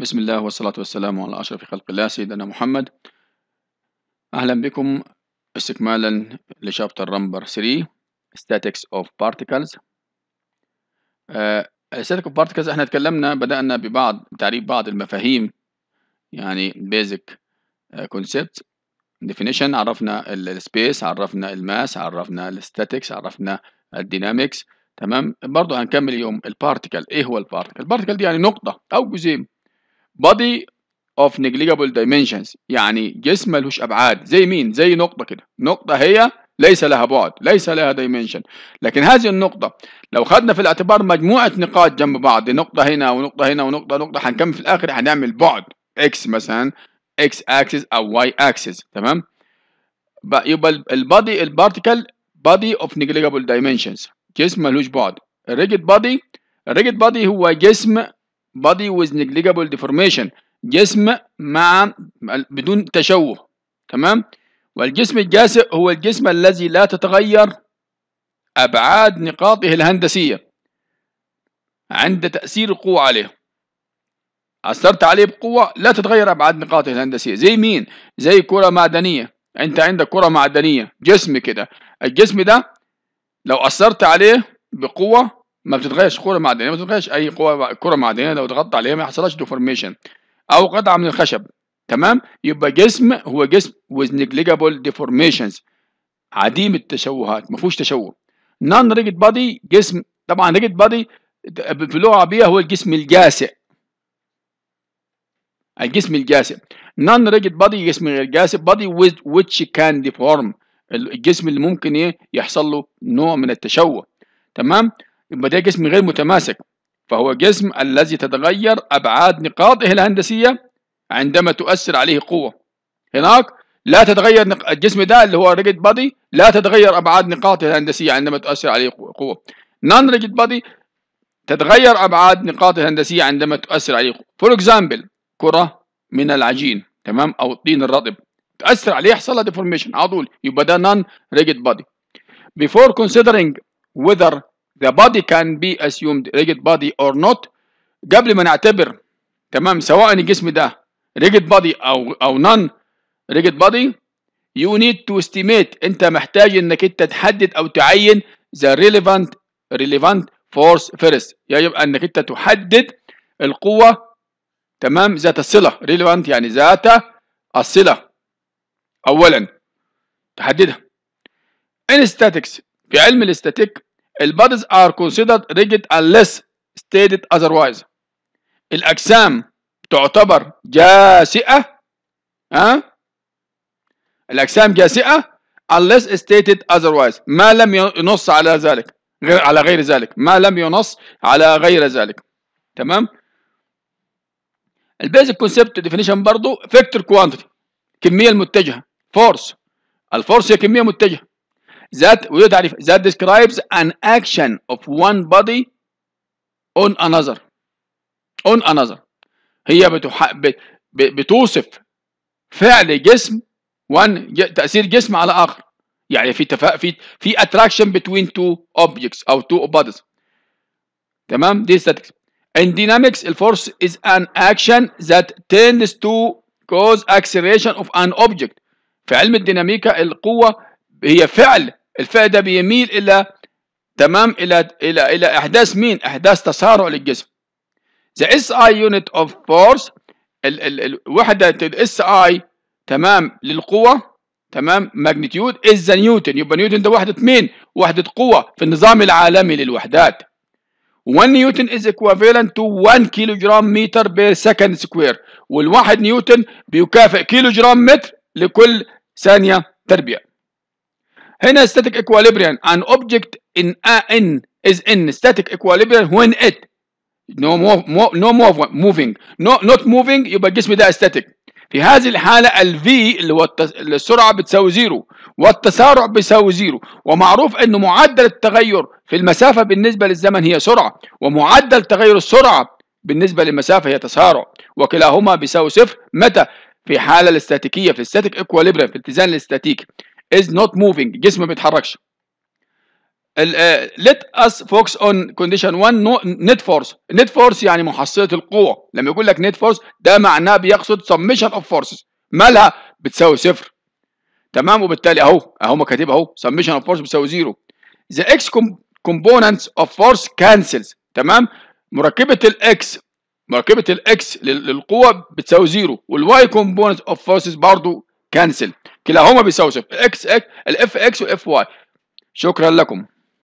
بسم الله والصلاة والسلام على أشرف خلق الله سيدنا محمد أهلا بكم استكمالا لشابتر نمبر 3 Statics of Particles uh, Statics of Particles احنا تكلمنا بدأنا ببعض تعريف بعض المفاهيم يعني Basic uh, Concepts Definition عرفنا السبيس عرفنا الماس عرفنا Statics عرفنا Dynamics تمام برضه هنكمل يوم البارتيكل ايه هو البارتيكل البارتيكل دي يعني نقطة أو جزيم body of negligible dimensions يعني جسم ملوش ابعاد زي مين زي نقطه كده نقطه هي ليس لها بعد ليس لها دايمنشن لكن هذه النقطه لو خدنا في الاعتبار مجموعه نقاط جنب بعض نقطه هنا ونقطه هنا ونقطه نقطه هنكمل في الاخر هنعمل بعد اكس مثلا اكس اكسس او واي اكسس تمام يبقى البادي البارتيكل بادي اوف نيجليجابل دايمنشنز جسم ملوش بعد الريجيد بادي الريجيد بادي هو جسم body with negligible deformation جسم مع بدون تشوه تمام والجسم الجاسئ هو الجسم الذي لا تتغير أبعاد نقاطه الهندسية عند تأثير القوة عليه أثرت عليه بقوة لا تتغير أبعاد نقاطه الهندسية زي مين؟ زي كرة معدنية أنت عندك كرة معدنية جسم كده الجسم ده لو أثرت عليه بقوة ما بتتغيرش كرة معدنية ما بتتغيرش أي قوة كرة معدنية لو ضغطت عليها ما يحصلهاش ديفورميشن أو قطعة من الخشب تمام يبقى جسم هو جسم with negligible deformations عديم التشوهات ما فيهوش تشوه non rigid body جسم طبعا rigid body في اللغة العربية هو الجسم الجاسئ الجسم الجاسئ non rigid body جسم غير جاسئ body with which can deform الجسم اللي ممكن ايه يحصل له نوع من التشوه تمام يبقى ده جسم غير متماسك فهو جسم الذي تتغير أبعاد نقاطه الهندسية عندما تؤثر عليه قوة هناك لا تتغير الجسم ده اللي هو ريجيد بادي لا تتغير أبعاد نقاطه الهندسية عندما تؤثر عليه قوة نون ريجيد بادي تتغير أبعاد نقاطه الهندسية عندما تؤثر عليه قوة فور اكزامبل كرة من العجين تمام أو الطين الرطب تأثر عليه يحصل لها ديفورميشن على طول يبقى ده نون ريجيد بادي before considering whether the body can be assumed rigid body or not قبل ما نعتبر تمام سواء الجسم ده rigid body او او non rigid body you need to estimate انت محتاج انك انت تحدد او تعين the relevant relevant force first يجب انك انت تحدد القوه تمام ذات الصله relevant يعني ذات الصله اولا تحددها in statics في علم الاستاتيك البادز are considered rigid unless stated otherwise الأجسام تعتبر جاسئة ها أه؟ الأجسام جاسئة unless stated otherwise ما لم ينص على ذلك غير على غير ذلك ما لم ينص على غير ذلك تمام البيزك كونسبت ديفينيشن برضو فيكتور كوانتيتي الكمية المتجهة فورس الفورس هي كمية متجهة that وده تعريف that describes an action of one body on another on another هي بتح... ب... ب... بتوصف فعل جسم one ج... تأثير جسم على آخر يعني في تف... في في attraction between two objects أو two bodies تمام دي statics in dynamics الفورس is an action that tends to cause acceleration of an object في علم الديناميكا القوة هي فعل الفعل ده بيميل إلى تمام إلى إلى إلى إحداث مين؟ إحداث تسارع للجسم. The SI unit of force ال ال الوحدة ال SI تمام للقوة تمام ماجنتيود از نيوتن يبقى نيوتن ده وحدة مين؟ وحدة قوة في النظام العالمي للوحدات. 1 نيوتن از equivalent تو 1 كيلو جرام متر بير سكند سكوير والواحد نيوتن بيكافئ كيلو جرام متر لكل ثانية تربيه. هنا static equilibrium an object in a n is in static equilibrium when it no move, no move, moving no not moving يبقى الجسم ده static في هذه الحالة ال v اللي هو السرعة بتساوي زيرو والتسارع بيساوي زيرو ومعروف أن معدل التغير في المسافة بالنسبة للزمن هي سرعة ومعدل تغير السرعة بالنسبة للمسافة هي تسارع وكلاهما بيساوي صفر متى في حالة الاستاتيكية في الستاتيك اكواليبريم في الاتزان الاستاتيكي is not moving جسمه ما بيتحركش let us focus on condition 1 net force net force يعني محصلة القوة لما يقول لك net force ده معناه بيقصد submission of forces مالها بتساوي صفر تمام وبالتالي اهو اهو ما اهو submission of force بتساوي زيرو the x components of force cancels تمام مركبة x مركبة x للقوة بتساوي زيرو والواي components of forces برضو كانسل كلاهما بيساوي صفر اكس اكس الاف اكس والاف واي شكرا لكم